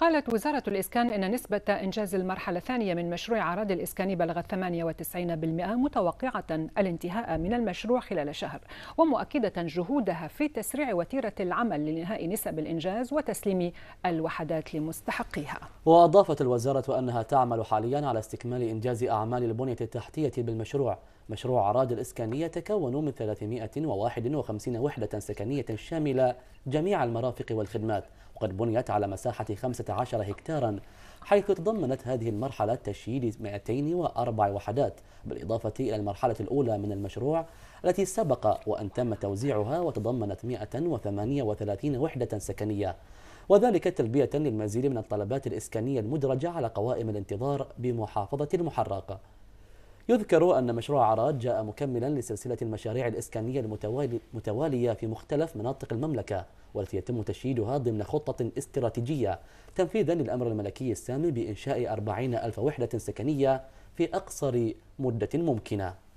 قالت وزارة الإسكان إن نسبة إنجاز المرحلة الثانية من مشروع أراضي الإسكان بلغت 98% متوقعة الانتهاء من المشروع خلال شهر ومؤكدة جهودها في تسريع وتيرة العمل لإنهاء نسب الإنجاز وتسليم الوحدات لمستحقيها وأضافت الوزارة أنها تعمل حاليا على استكمال إنجاز أعمال البنية التحتية بالمشروع مشروع أراضي الإسكانية تكون من 351 وحدة سكنية شاملة جميع المرافق والخدمات وقد بنيت على مساحة 15 هكتارا حيث تضمنت هذه المرحلة تشييد 204 وحدات بالإضافة إلى المرحلة الأولى من المشروع التي سبق وأن تم توزيعها وتضمنت 138 وحدة سكنية وذلك تلبية للمزيد من الطلبات الإسكانية المدرجة على قوائم الانتظار بمحافظة المحرقة يذكر أن مشروع عراد جاء مكملا لسلسلة المشاريع الإسكانية المتوالية في مختلف مناطق المملكة والتي يتم تشييدها ضمن خطة استراتيجية تنفيذا للأمر الملكي السامي بإنشاء أربعين ألف وحدة سكنية في أقصر مدة ممكنة